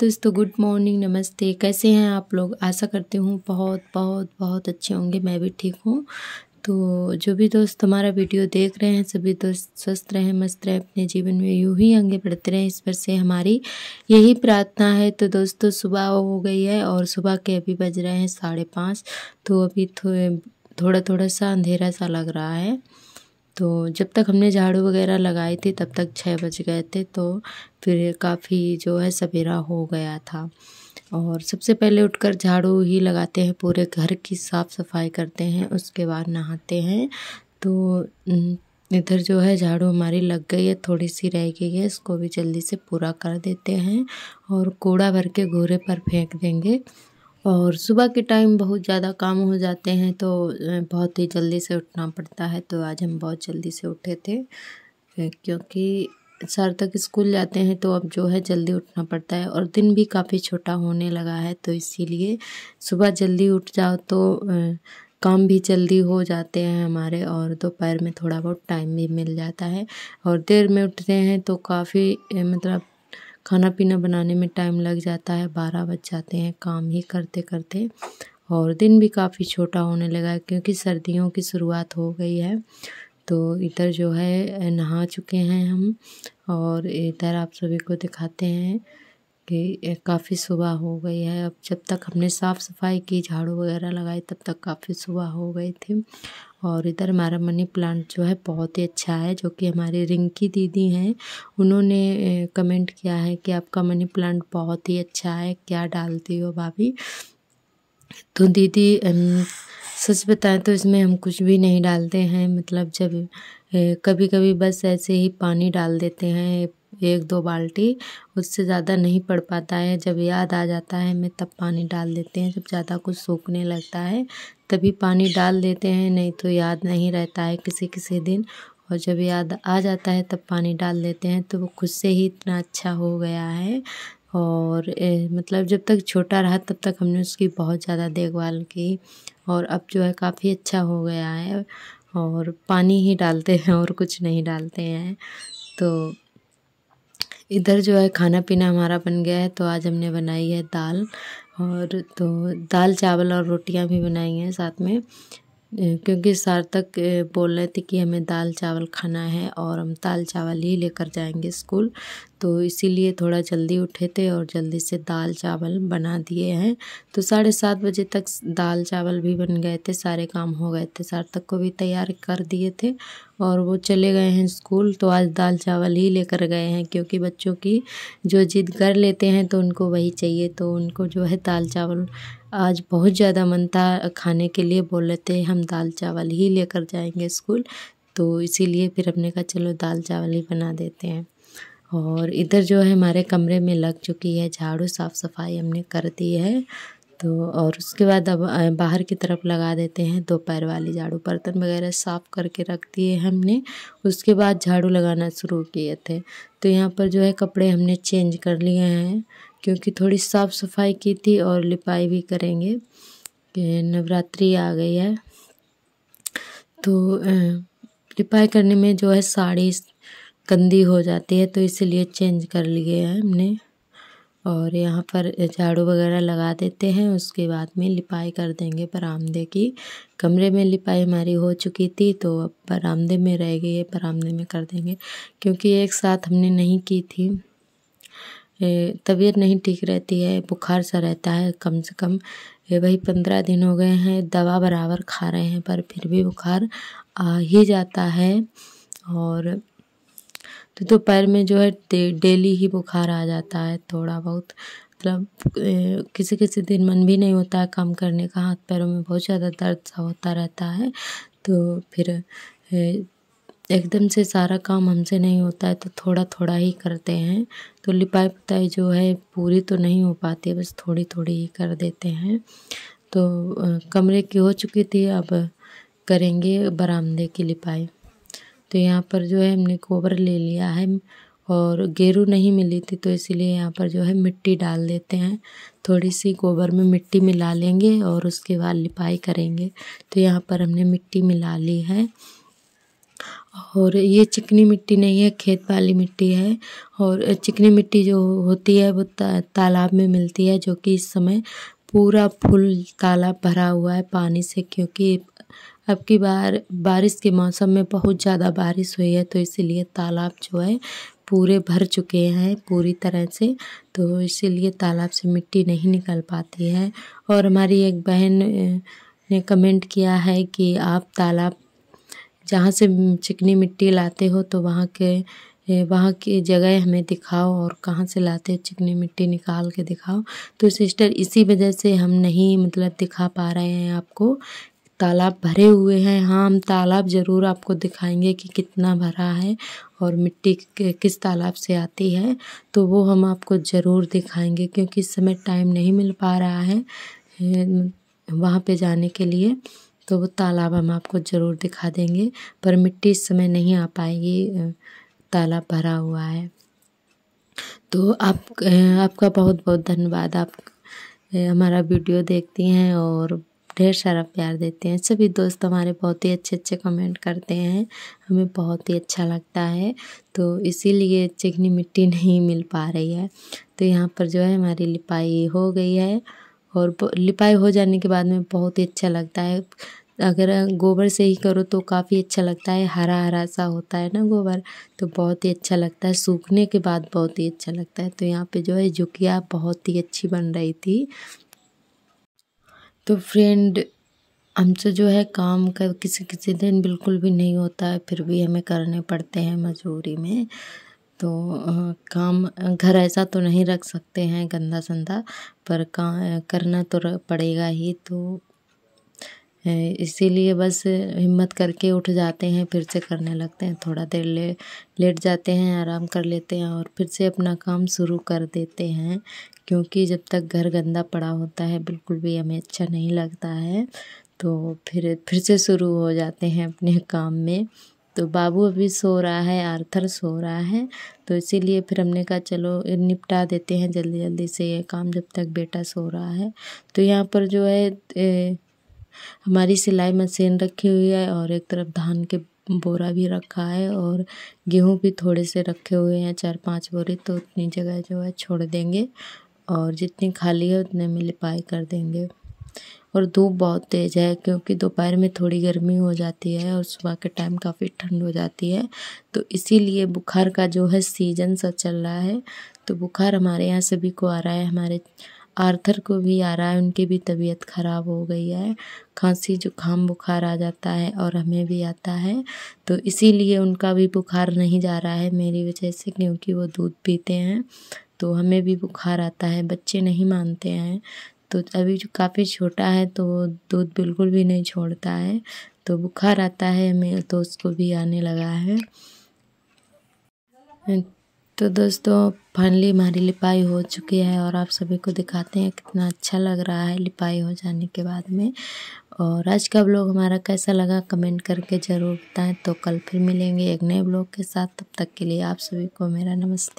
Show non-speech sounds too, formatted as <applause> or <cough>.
दोस्तों good morning नमस्ते कैसे हैं आप लोग आशा करती हूँ बहुत बहुत बहुत अच्छे होंगे मैं भी ठीक हूँ तो जो भी दोस्त हमारा वीडियो देख रहे हैं सभी दोस्त स्वस्थ रहें मस्त रहें अपने जीवन में यूँ ही आगे बढ़ते रहें इस पर से हमारी यही प्रार्थना है तो दोस्तों सुबह हो गई है और सुबह के अभी बज रहे हैं साढ़े पाँच तो अभी थो थोड़ा थोड़ा सा अंधेरा सा लग रहा है तो जब तक हमने झाड़ू वगैरह लगाए थे तब तक छः बज गए थे तो फिर काफ़ी जो है सवेरा हो गया था और सबसे पहले उठकर झाड़ू ही लगाते हैं पूरे घर की साफ़ सफाई करते हैं उसके बाद नहाते हैं तो इधर जो है झाड़ू हमारी लग गई है थोड़ी सी रह गई है इसको भी जल्दी से पूरा कर देते हैं और कूड़ा भर के घोरे पर फेंक देंगे और सुबह के टाइम बहुत ज़्यादा काम हो जाते हैं तो बहुत ही जल्दी से उठना पड़ता है तो आज हम बहुत जल्दी से उठे थे क्योंकि सर तक स्कूल जाते हैं तो अब जो है जल्दी उठना पड़ता है और दिन भी काफ़ी छोटा होने लगा है तो इसीलिए सुबह जल्दी उठ जाओ तो काम भी जल्दी हो जाते हैं हमारे और दोपहर में थोड़ा बहुत टाइम भी मिल जाता है और देर में उठते हैं तो काफ़ी मतलब खाना पीना बनाने में टाइम लग जाता है बारह बज जाते हैं काम ही करते करते और दिन भी काफ़ी छोटा होने लगा है क्योंकि सर्दियों की शुरुआत हो गई है तो इधर जो है नहा चुके हैं हम और इधर आप सभी को दिखाते हैं कि काफ़ी सुबह हो गई है अब जब तक हमने साफ़ सफाई की झाड़ू वगैरह लगाई तब तक काफ़ी सुबह हो गई थी और इधर हमारा मनी प्लांट जो है बहुत ही अच्छा है जो कि हमारे रिंकी दीदी हैं उन्होंने कमेंट किया है कि आपका मनी प्लांट बहुत ही अच्छा है क्या डालती हो भाभी तो दीदी सच बताएं तो इसमें हम कुछ भी नहीं डालते हैं मतलब जब कभी कभी बस ऐसे ही पानी डाल देते हैं एक दो बाल्टी उससे ज़्यादा नहीं पड़ पाता है जब याद आ जाता है हमें तब पानी डाल देते हैं जब ज़्यादा कुछ सूखने लगता है तभी पानी डाल देते हैं नहीं तो याद नहीं रहता है किसी किसी दिन और जब याद आ जाता है तब पानी डाल देते हैं तो वो खुद से ही इतना अच्छा हो गया है और ए, मतलब जब तक छोटा रहा तब तक हमने उसकी बहुत ज़्यादा देखभाल की और अब जो है काफ़ी अच्छा हो गया है और पानी ही डालते हैं और कुछ नहीं डालते हैं तो इधर जो है खाना पीना हमारा बन गया है तो आज हमने बनाई है दाल और तो दाल चावल और रोटियां भी बनाई हैं साथ में क्योंकि सार्थक बोल रहे थे कि हमें दाल चावल खाना है और हम दाल चावल ही लेकर जाएंगे स्कूल तो इसीलिए थोड़ा जल्दी उठे थे और जल्दी से दाल चावल बना दिए हैं तो साढ़े सात बजे तक दाल चावल भी बन गए थे सारे काम हो गए थे सार्थक को भी तैयार कर दिए थे और वो चले गए हैं स्कूल तो आज दाल चावल ही लेकर गए हैं क्योंकि बच्चों की जो जिद कर लेते हैं तो उनको वही चाहिए तो उनको जो है दाल चावल आज बहुत ज़्यादा मन था खाने के लिए बोल रहे थे हम दाल चावल ही लेकर जाएंगे स्कूल तो इसीलिए फिर हमने कहा चलो दाल चावल ही बना देते हैं और इधर जो है हमारे कमरे में लग चुकी है झाड़ू साफ़ सफाई हमने कर दी है तो और उसके बाद अब बाहर की तरफ लगा देते हैं दोपहर वाली झाड़ू बर्तन वगैरह साफ़ करके रख दिए हमने उसके बाद झाड़ू लगाना शुरू किए थे तो यहाँ पर जो है कपड़े हमने चेंज कर लिए हैं क्योंकि थोड़ी साफ़ सफाई की थी और लिपाई भी करेंगे नवरात्रि आ गई है तो लिपाई करने में जो है साड़ी गंदी हो जाती है तो इसलिए चेंज कर लिए हैं हमने और यहाँ पर झाड़ू वगैरह लगा देते हैं उसके बाद में लिपाई कर देंगे बरामदे की कमरे में लिपाई हमारी हो चुकी थी तो अब बरामदे में रह गई है बरामदे में कर देंगे क्योंकि एक साथ हमने नहीं की थी तबीयत नहीं ठीक रहती है बुखार सा रहता है कम से कम वही पंद्रह दिन हो गए हैं दवा बराबर खा रहे हैं पर फिर भी बुखार आ ही जाता है और तो दोपहर में जो है डेली ही बुखार आ जाता है थोड़ा बहुत मतलब किसी किसी दिन मन भी नहीं होता है काम करने का हाथ पैरों में बहुत ज़्यादा दर्द सा होता रहता है तो फिर एकदम से सारा काम हमसे नहीं होता है तो थोड़ा थोड़ा ही करते हैं तो लिपाई पुताई जो है पूरी तो नहीं हो पाती बस थोड़ी थोड़ी ही कर देते हैं तो कमरे की हो चुकी थी अब करेंगे बरामदे की लिपाई तो यहाँ पर जो है हमने गोबर ले लिया है और गेरू नहीं मिली थी तो इसीलिए यहाँ पर जो है मिट्टी डाल देते हैं थोड़ी सी गोबर में मिट्टी मिला लेंगे और उसके बाद लिपाई करेंगे तो यहाँ पर हमने मिट्टी मिला ली है और ये चिकनी मिट्टी नहीं है खेत वाली मिट्टी है और चिकनी मिट्टी जो होती है वो ता, तालाब में मिलती है जो कि इस समय पूरा फुल तालाब भरा हुआ है पानी से क्योंकि अब की बार बारिश के मौसम में बहुत ज़्यादा बारिश हुई है तो इसीलिए तालाब जो है पूरे भर चुके हैं पूरी तरह से तो इसीलिए तालाब से मिट्टी नहीं निकल पाती है और हमारी एक बहन ने कमेंट किया है कि आप तालाब जहाँ से चिकनी मिट्टी लाते हो तो वहाँ के वहाँ की जगह हमें दिखाओ और कहाँ से लाते हो चिकनी मिट्टी निकाल के दिखाओ तो सिस्टर इसी वजह से हम नहीं मतलब दिखा पा रहे हैं आपको तालाब भरे हुए हैं हाँ हम तालाब ज़रूर आपको दिखाएँगे कि कितना भरा है और मिट्टी किस तालाब से आती है तो वो हम आपको ज़रूर दिखाएँगे क्योंकि इस समय टाइम नहीं मिल पा रहा है वहाँ पे जाने के लिए तो वो तालाब हम आपको ज़रूर दिखा देंगे पर मिट्टी इस समय नहीं आ पाएगी तालाब भरा हुआ है तो आप आपका बहुत बहुत धन्यवाद आप हमारा वीडियो देखती हैं और ढेर सारा प्यार देते हैं सभी दोस्त हमारे बहुत ही अच्छे अच्छे कमेंट करते हैं हमें बहुत ही अच्छा लगता है तो इसीलिए चिकनी मिट्टी <laughs> नहीं मिल पा रही है तो यहाँ पर जो है हमारी लिपाई हो गई है और लिपाई हो जाने के बाद में बहुत ही अच्छा लगता है अगर गोबर से ही करो तो काफ़ी अच्छा लगता है हरा हरा सा होता है ना गोबर तो बहुत ही अच्छा लगता है सूखने के बाद बहुत ही अच्छा लगता है तो यहाँ पे जो है झुकिया बहुत ही अच्छी बन रही थी तो फ्रेंड हमसे जो है काम कर किसी किसी दिन बिल्कुल भी नहीं होता है फिर भी हमें करने पड़ते हैं मजबूरी में तो आ, काम घर ऐसा तो नहीं रख सकते हैं गंदा संदा पर का करना तो पड़ेगा ही तो इसीलिए बस हिम्मत करके उठ जाते हैं फिर से करने लगते हैं थोड़ा देर ले लेट जाते हैं आराम कर लेते हैं और फिर से अपना काम शुरू कर देते हैं क्योंकि जब तक घर गंदा पड़ा होता है बिल्कुल भी हमें अच्छा नहीं लगता है तो फिर फिर से शुरू हो जाते हैं अपने <laughs> काम में तो बाबू अभी सो रहा है आर्थर सो रहा है तो इसीलिए फिर हमने कहा चलो निपटा देते हैं जल्दी जल्दी से ये काम जब तक बेटा सो रहा है तो यहाँ पर जो है ए, हमारी सिलाई मशीन रखी हुई है और एक तरफ धान के बोरा भी रखा है और गेहूँ भी थोड़े से रखे हुए हैं चार पांच बोरे तो उतनी जगह जो है छोड़ देंगे और जितनी खाली है उतने में लिपाई कर देंगे और धूप बहुत तेज़ है क्योंकि दोपहर में थोड़ी गर्मी हो जाती है और सुबह के टाइम काफ़ी ठंड हो जाती है तो इसीलिए बुखार का जो है सीजन सा चल रहा है तो बुखार हमारे यहाँ सभी को आ रहा है हमारे आर्थर को भी आ रहा है उनकी भी तबीयत ख़राब हो गई है खांसी जुकाम बुखार आ जाता है और हमें भी आता है तो इसीलिए उनका भी बुखार नहीं जा रहा है मेरी वजह से क्योंकि वो दूध पीते हैं तो हमें भी बुखार आता है बच्चे नहीं मानते हैं तो अभी जो काफ़ी छोटा है तो वो दूध बिल्कुल भी नहीं छोड़ता है तो बुखार आता है मेरे तो उसको भी आने लगा है तो दोस्तों फाइनली हमारी लिपाई हो चुकी है और आप सभी को दिखाते हैं कितना अच्छा लग रहा है लिपाई हो जाने के बाद में और आज का ब्लॉग हमारा कैसा लगा कमेंट करके ज़रूर बताएं तो कल फिर मिलेंगे एक नए ब्लॉग के साथ तब तक के लिए आप सभी को मेरा नमस्ते